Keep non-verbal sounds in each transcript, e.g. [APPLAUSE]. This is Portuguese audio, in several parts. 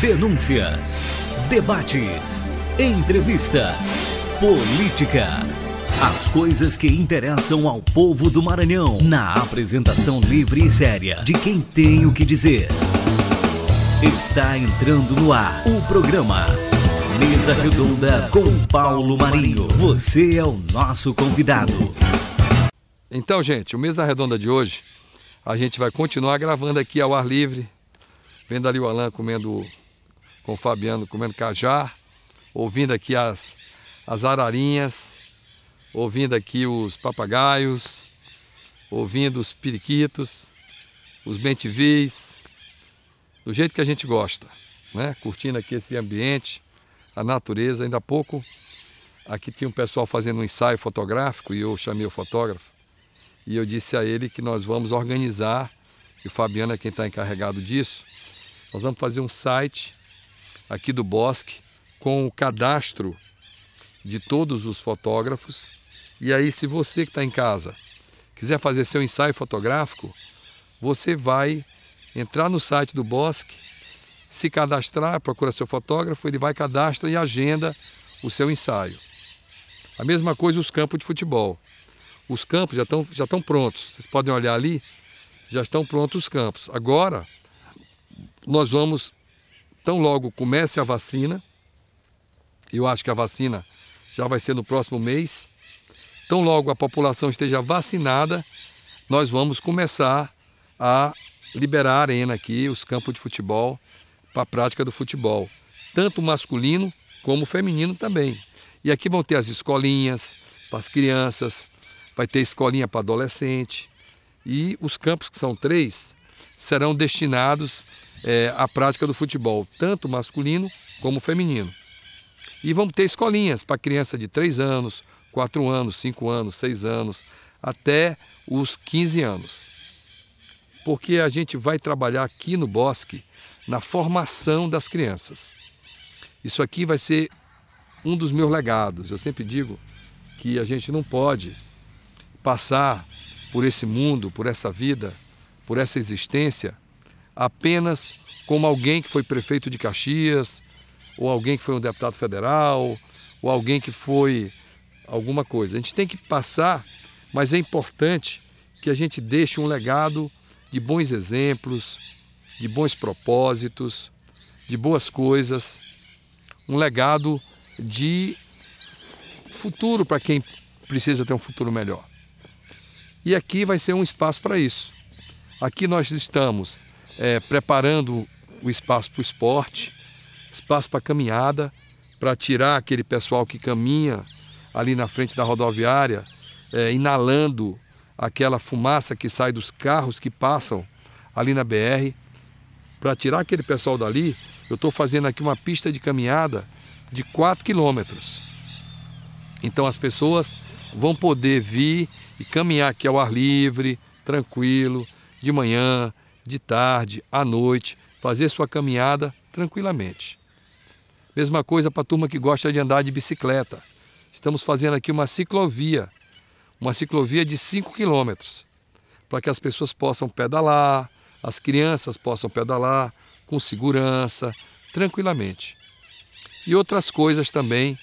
Denúncias, debates, entrevistas, política. As coisas que interessam ao povo do Maranhão. Na apresentação livre e séria de quem tem o que dizer. Está entrando no ar o programa Mesa Redonda com Paulo Marinho. Você é o nosso convidado. Então, gente, o Mesa Redonda de hoje, a gente vai continuar gravando aqui ao ar livre, vendo ali o Alan comendo com o Fabiano comendo cajá, ouvindo aqui as, as ararinhas, ouvindo aqui os papagaios, ouvindo os periquitos, os bentivis, do jeito que a gente gosta, né? Curtindo aqui esse ambiente, a natureza. Ainda há pouco aqui tinha um pessoal fazendo um ensaio fotográfico e eu chamei o fotógrafo e eu disse a ele que nós vamos organizar, e o Fabiano é quem está encarregado disso, nós vamos fazer um site aqui do Bosque com o cadastro de todos os fotógrafos. E aí, se você que está em casa quiser fazer seu ensaio fotográfico, você vai entrar no site do Bosque, se cadastrar, procura seu fotógrafo, ele vai cadastra e agenda o seu ensaio. A mesma coisa os campos de futebol. Os campos já estão já estão prontos. Vocês podem olhar ali, já estão prontos os campos. Agora nós vamos tão logo comece a vacina, eu acho que a vacina já vai ser no próximo mês, tão logo a população esteja vacinada, nós vamos começar a liberar a arena aqui, os campos de futebol, para a prática do futebol, tanto masculino como feminino também. E aqui vão ter as escolinhas para as crianças, vai ter escolinha para adolescente, e os campos que são três serão destinados é, a prática do futebol, tanto masculino como feminino. E vamos ter escolinhas para criança de 3 anos, 4 anos, 5 anos, 6 anos, até os 15 anos. Porque a gente vai trabalhar aqui no bosque na formação das crianças. Isso aqui vai ser um dos meus legados. Eu sempre digo que a gente não pode passar por esse mundo, por essa vida, por essa existência, apenas como alguém que foi prefeito de Caxias, ou alguém que foi um deputado federal, ou alguém que foi alguma coisa. A gente tem que passar, mas é importante que a gente deixe um legado de bons exemplos, de bons propósitos, de boas coisas, um legado de futuro para quem precisa ter um futuro melhor. E aqui vai ser um espaço para isso. Aqui nós estamos é, preparando o espaço para o esporte, espaço para caminhada, para tirar aquele pessoal que caminha ali na frente da rodoviária, é, inalando aquela fumaça que sai dos carros que passam ali na BR. Para tirar aquele pessoal dali, eu estou fazendo aqui uma pista de caminhada de 4 quilômetros. Então as pessoas vão poder vir e caminhar aqui ao ar livre, tranquilo, de manhã, de tarde, à noite, fazer sua caminhada tranquilamente. Mesma coisa para a turma que gosta de andar de bicicleta. Estamos fazendo aqui uma ciclovia, uma ciclovia de 5 quilômetros, para que as pessoas possam pedalar, as crianças possam pedalar com segurança, tranquilamente. E outras coisas também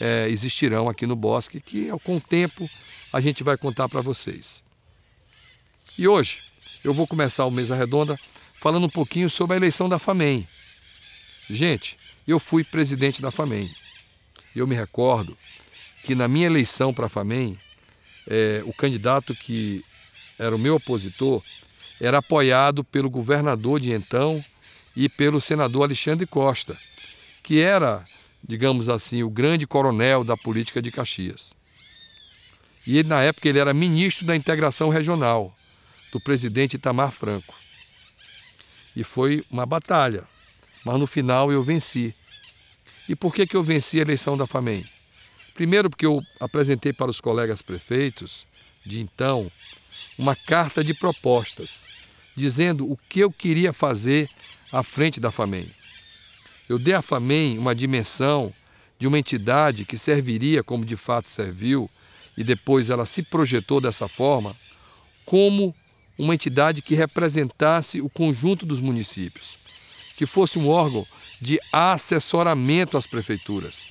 é, existirão aqui no bosque que com o tempo a gente vai contar para vocês. E hoje, eu vou começar o Mesa Redonda falando um pouquinho sobre a eleição da FAMEM. Gente, eu fui presidente da FAMEM. Eu me recordo que na minha eleição para a FAMEM, é, o candidato que era o meu opositor era apoiado pelo governador de então e pelo senador Alexandre Costa, que era, digamos assim, o grande coronel da política de Caxias. E ele, na época ele era ministro da integração regional do presidente Itamar Franco. E foi uma batalha, mas no final eu venci. E por que, que eu venci a eleição da FAMEM? Primeiro, porque eu apresentei para os colegas prefeitos de então uma carta de propostas, dizendo o que eu queria fazer à frente da FAMEM. Eu dei à FAMEM uma dimensão de uma entidade que serviria, como de fato serviu, e depois ela se projetou dessa forma, como uma entidade que representasse o conjunto dos municípios, que fosse um órgão de assessoramento às prefeituras.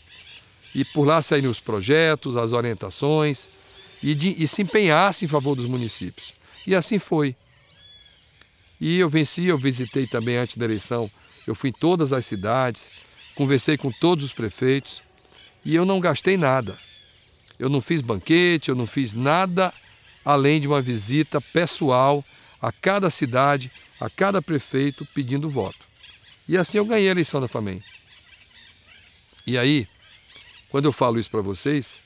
E por lá saírem os projetos, as orientações, e, de, e se empenhasse em favor dos municípios. E assim foi. E eu venci, eu visitei também antes da eleição, eu fui em todas as cidades, conversei com todos os prefeitos e eu não gastei nada. Eu não fiz banquete, eu não fiz nada além de uma visita pessoal a cada cidade, a cada prefeito pedindo voto. E assim eu ganhei a eleição da FAMEM. E aí, quando eu falo isso para vocês,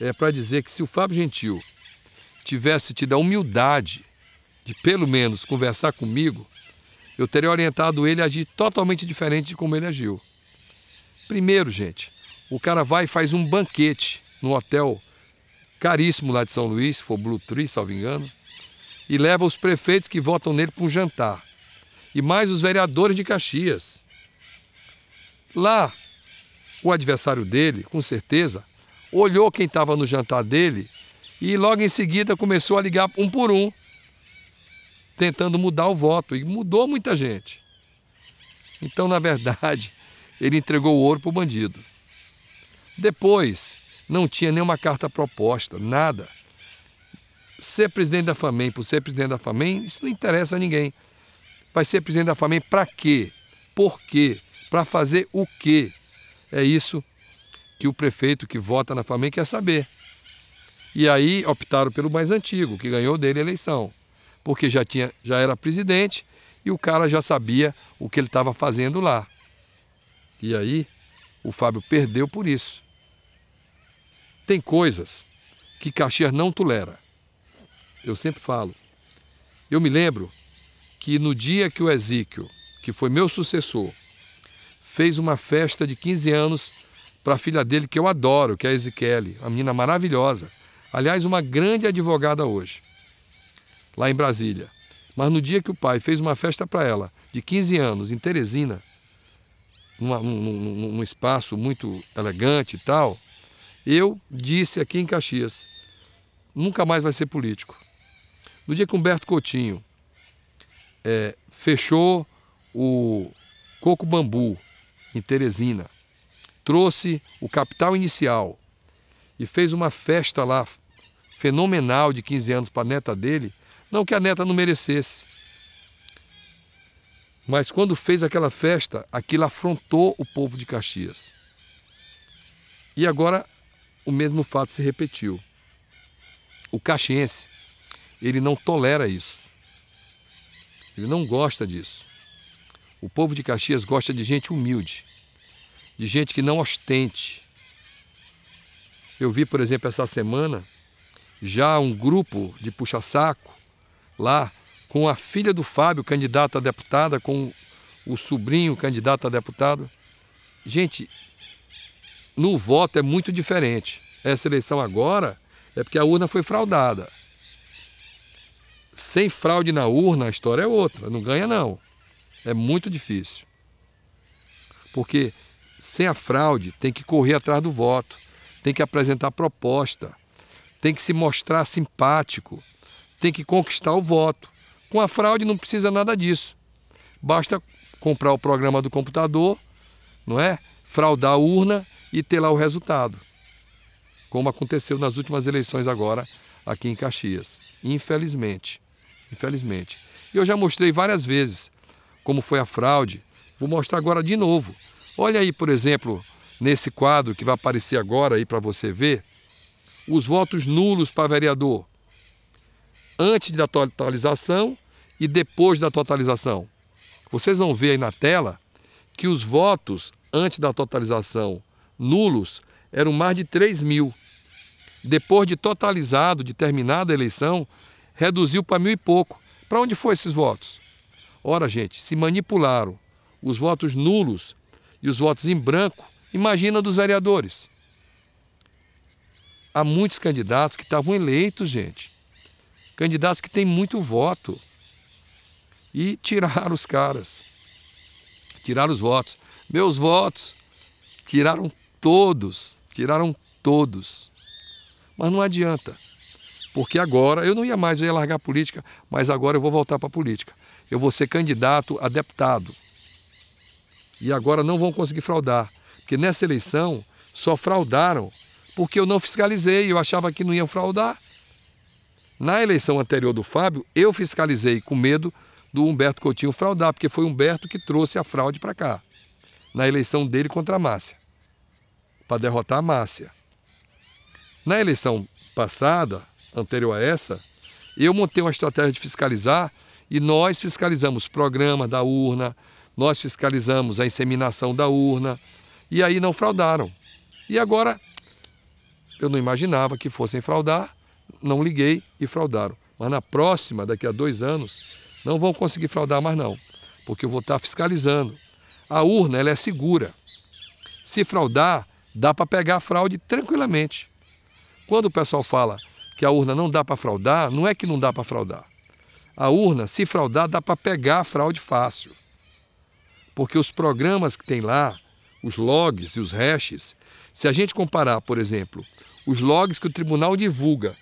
é para dizer que se o Fábio Gentil tivesse tido a humildade de pelo menos conversar comigo, eu teria orientado ele a agir totalmente diferente de como ele agiu. Primeiro, gente, o cara vai e faz um banquete no hotel caríssimo lá de São Luís, se for Blue Tree, salvo engano, e leva os prefeitos que votam nele para um jantar, e mais os vereadores de Caxias. Lá, o adversário dele, com certeza, olhou quem estava no jantar dele e logo em seguida começou a ligar um por um, tentando mudar o voto, e mudou muita gente. Então, na verdade, [LAUGHS] ele entregou o ouro para o bandido. Depois, não tinha nenhuma carta proposta, nada. Ser presidente da FAMEM por ser presidente da FAMEM, isso não interessa a ninguém. Vai ser presidente da FAMEM para quê? Por quê? Para fazer o quê? É isso que o prefeito que vota na FAMEM quer saber. E aí optaram pelo mais antigo, que ganhou dele a eleição, porque já, tinha, já era presidente e o cara já sabia o que ele estava fazendo lá. E aí o Fábio perdeu por isso. Tem coisas que Caxias não tolera. Eu sempre falo. Eu me lembro que no dia que o Ezequiel, que foi meu sucessor, fez uma festa de 15 anos para a filha dele, que eu adoro, que é a Ezequiele, uma menina maravilhosa. Aliás, uma grande advogada hoje, lá em Brasília. Mas no dia que o pai fez uma festa para ela, de 15 anos, em Teresina, numa, num, num, num espaço muito elegante e tal, eu disse aqui em Caxias, nunca mais vai ser político. No dia que Humberto Coutinho é, fechou o Coco Bambu em Teresina, trouxe o capital inicial e fez uma festa lá fenomenal de 15 anos para a neta dele, não que a neta não merecesse. Mas quando fez aquela festa, aquilo afrontou o povo de Caxias. E agora o mesmo fato se repetiu. O caxiense, ele não tolera isso. Ele não gosta disso. O povo de Caxias gosta de gente humilde, de gente que não ostente. Eu vi, por exemplo, essa semana, já um grupo de puxa-saco lá com a filha do Fábio, candidata a deputada, com o sobrinho, candidato a deputado. Gente, no voto é muito diferente. Essa eleição agora é porque a urna foi fraudada. Sem fraude na urna, a história é outra. Não ganha, não. É muito difícil. Porque sem a fraude, tem que correr atrás do voto, tem que apresentar proposta, tem que se mostrar simpático, tem que conquistar o voto. Com a fraude, não precisa nada disso. Basta comprar o programa do computador, não é? Fraudar a urna e ter lá o resultado, como aconteceu nas últimas eleições agora aqui em Caxias. Infelizmente, infelizmente. E eu já mostrei várias vezes como foi a fraude. Vou mostrar agora de novo. Olha aí, por exemplo, nesse quadro que vai aparecer agora aí para você ver, os votos nulos para vereador antes da totalização e depois da totalização. Vocês vão ver aí na tela que os votos antes da totalização nulos eram mais de 3 mil. Depois de totalizado, de terminada a eleição, reduziu para mil e pouco. Para onde foram esses votos? Ora, gente, se manipularam os votos nulos e os votos em branco, imagina dos vereadores. Há muitos candidatos que estavam eleitos, gente. Candidatos que têm muito voto. E tiraram os caras. Tiraram os votos. Meus votos. Tiraram todos, tiraram todos. Mas não adianta, porque agora eu não ia mais, eu ia largar a política, mas agora eu vou voltar para a política. Eu vou ser candidato a deputado. E agora não vão conseguir fraudar, porque nessa eleição só fraudaram porque eu não fiscalizei, eu achava que não iam fraudar. Na eleição anterior do Fábio, eu fiscalizei com medo do Humberto Coutinho fraudar, porque foi Humberto que trouxe a fraude para cá, na eleição dele contra a Márcia para derrotar a Márcia. Na eleição passada, anterior a essa, eu montei uma estratégia de fiscalizar e nós fiscalizamos o programa da urna, nós fiscalizamos a inseminação da urna, e aí não fraudaram. E agora, eu não imaginava que fossem fraudar, não liguei e fraudaram. Mas na próxima, daqui a dois anos, não vão conseguir fraudar mais não, porque eu vou estar fiscalizando. A urna ela é segura. Se fraudar, dá para pegar a fraude tranquilamente. Quando o pessoal fala que a urna não dá para fraudar, não é que não dá para fraudar. A urna, se fraudar, dá para pegar a fraude fácil. Porque os programas que tem lá, os logs e os hashes, se a gente comparar, por exemplo, os logs que o tribunal divulga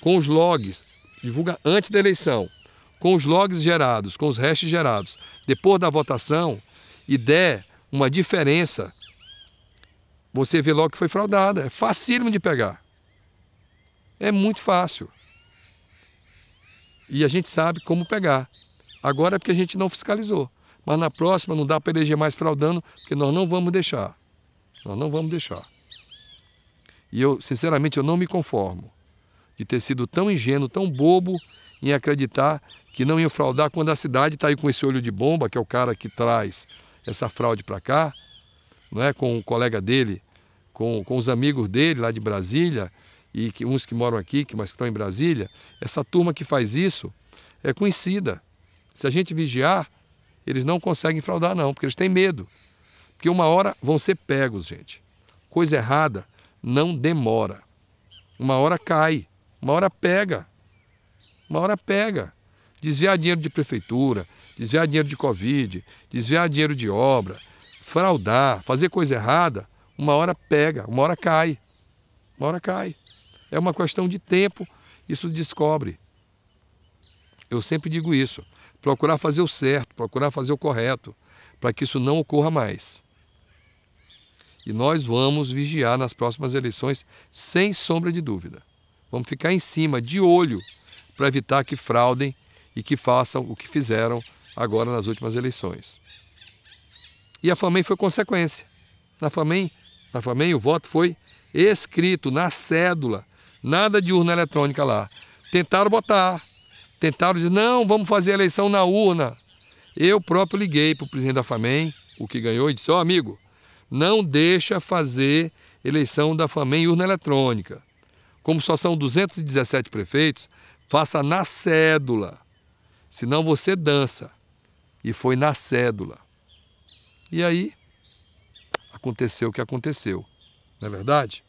com os logs, divulga antes da eleição, com os logs gerados, com os hashes gerados, depois da votação, e der uma diferença você vê logo que foi fraudada. É facílimo de pegar. É muito fácil. E a gente sabe como pegar. Agora é porque a gente não fiscalizou. Mas na próxima não dá para eleger mais fraudando, porque nós não vamos deixar. Nós não vamos deixar. E eu, sinceramente, eu não me conformo de ter sido tão ingênuo, tão bobo em acreditar que não ia fraudar quando a cidade está aí com esse olho de bomba, que é o cara que traz essa fraude para cá, não é com o colega dele, com, com os amigos dele lá de Brasília, e que, uns que moram aqui, que, mas que estão em Brasília, essa turma que faz isso é conhecida. Se a gente vigiar, eles não conseguem fraudar, não, porque eles têm medo. Porque uma hora vão ser pegos, gente. Coisa errada não demora. Uma hora cai, uma hora pega. Uma hora pega. Desviar dinheiro de prefeitura, desviar dinheiro de Covid, desviar dinheiro de obra, fraudar, fazer coisa errada uma hora pega, uma hora cai. Uma hora cai. É uma questão de tempo, isso descobre. Eu sempre digo isso. Procurar fazer o certo, procurar fazer o correto, para que isso não ocorra mais. E nós vamos vigiar nas próximas eleições, sem sombra de dúvida. Vamos ficar em cima, de olho, para evitar que fraudem e que façam o que fizeram agora nas últimas eleições. E a Famem foi consequência. Na Famem Tá, Famem, O voto foi escrito na cédula, nada de urna eletrônica lá. Tentaram botar, tentaram dizer, não, vamos fazer a eleição na urna. Eu próprio liguei para o presidente da FAMEM, o que ganhou, e disse, ó oh, amigo, não deixa fazer eleição da FAMEM em urna eletrônica. Como só são 217 prefeitos, faça na cédula, senão você dança. E foi na cédula. E aí, aconteceu o que aconteceu. Não é verdade?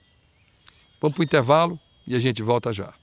Vamos para o intervalo e a gente volta já.